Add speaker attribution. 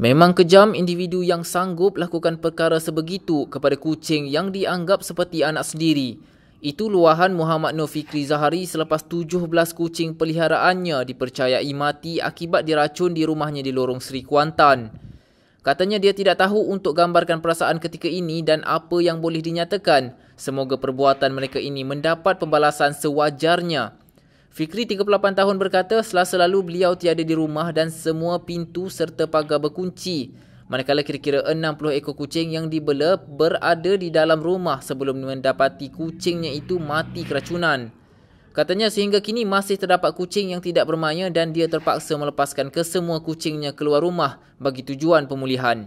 Speaker 1: Memang
Speaker 2: kejam individu yang sanggup lakukan perkara sebegitu kepada kucing yang dianggap seperti anak sendiri. Itu luahan Muhammad Nur Fikri Zahari selepas 17 kucing peliharaannya dipercayai mati akibat diracun di rumahnya di Lorong Sri Kuantan. Katanya dia tidak tahu untuk gambarkan perasaan ketika ini dan apa yang boleh dinyatakan. Semoga perbuatan mereka ini mendapat pembalasan sewajarnya. Fikri 38 tahun berkata selasa selalu beliau tiada di rumah dan semua pintu serta pagar berkunci. Manakala kira-kira 60 ekor kucing yang dibela berada di dalam rumah sebelum mendapati kucingnya itu mati keracunan. Katanya sehingga kini masih terdapat kucing yang tidak bermaya dan dia terpaksa melepaskan kesemua kucingnya keluar rumah bagi tujuan pemulihan.